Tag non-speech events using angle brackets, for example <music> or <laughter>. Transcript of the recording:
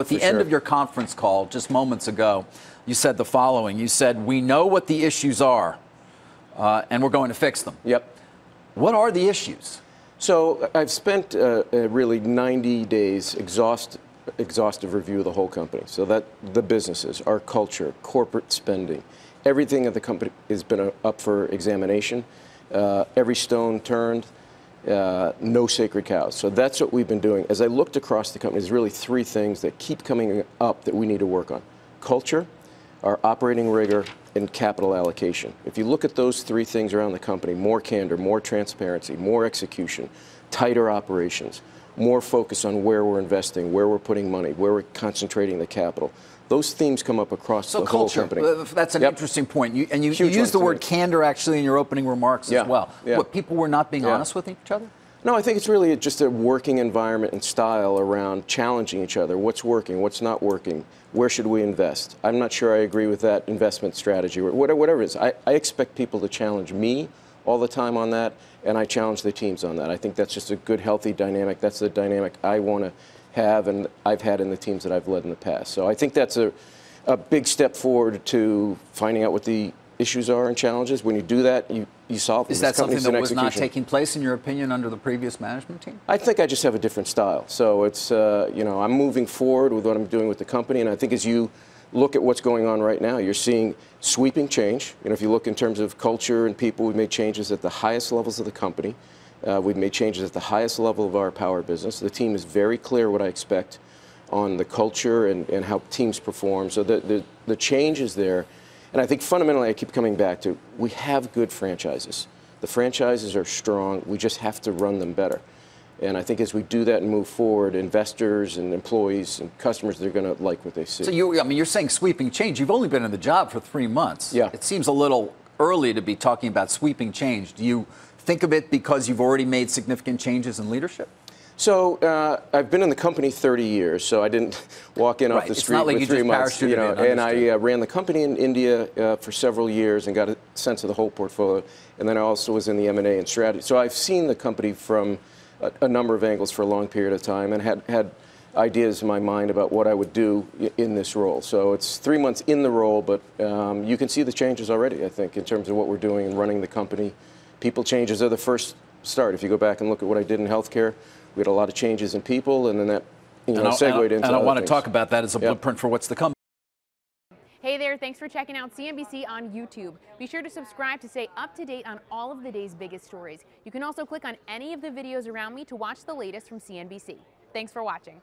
At the sure. end of your conference call just moments ago, you said the following. You said, We know what the issues are, uh, and we're going to fix them. Yep. What are the issues? So uh, I've spent uh, really 90 days exhaust, exhaustive review of the whole company. So that the businesses, our culture, corporate spending, everything at the company has been up for examination, uh, every stone turned. Uh, no sacred cows. So that's what we've been doing. As I looked across the company, there's really three things that keep coming up that we need to work on culture, our operating rigor, and capital allocation. If you look at those three things around the company more candor, more transparency, more execution, tighter operations more focus on where we're investing, where we're putting money, where we're concentrating the capital. Those themes come up across so the culture, whole company. Uh, that's an yep. interesting point. You, and you, you used the word candor actually in your opening remarks yeah. as well. Yeah. What, people were not being yeah. honest with each other? No, I think it's really just a working environment and style around challenging each other. What's working? What's not working? Where should we invest? I'm not sure I agree with that investment strategy or whatever it is. I, I expect people to challenge me all the time on that, and I challenge the teams on that. I think that's just a good, healthy dynamic. That's the dynamic I want to have and I've had in the teams that I've led in the past. So I think that's a, a big step forward to finding out what the issues are and challenges. When you do that, you, you solve them. Is that something that was execution. not taking place, in your opinion, under the previous management team? I think I just have a different style. So it's, uh, you know, I'm moving forward with what I'm doing with the company, and I think as you – look at what's going on right now. You're seeing sweeping change. You know, if you look in terms of culture and people, we've made changes at the highest levels of the company. Uh, we've made changes at the highest level of our power business. The team is very clear what I expect on the culture and, and how teams perform. So the, the, the change is there. And I think fundamentally, I keep coming back to we have good franchises. The franchises are strong. We just have to run them better. And I think as we do that and move forward, investors and employees and customers, they're going to like what they see. So you, I mean, you're saying sweeping change. You've only been in the job for three months. Yeah. It seems a little early to be talking about sweeping change. Do you think of it because you've already made significant changes in leadership? So uh, I've been in the company 30 years, so I didn't <laughs> walk in right. off the street like with three months. You know, and I uh, ran the company in India uh, for several years and got a sense of the whole portfolio. And then I also was in the M&A and strategy. So I've seen the company from a, a, number of angles for a long period of time and had, had ideas in my mind about what I would do in this role. So it's three months in the role, but um, you can see the changes already, I think, in terms of what we're doing and running the company. People changes are the first start. If you go back and look at what I did in healthcare, we had a lot of changes in people, and then that you know, and segued into. And I want to talk about that as a yep. blueprint for what's to come. Hey there, thanks for checking out CNBC on YouTube. Be sure to subscribe to stay up to date on all of the day's biggest stories. You can also click on any of the videos around me to watch the latest from CNBC. Thanks for watching.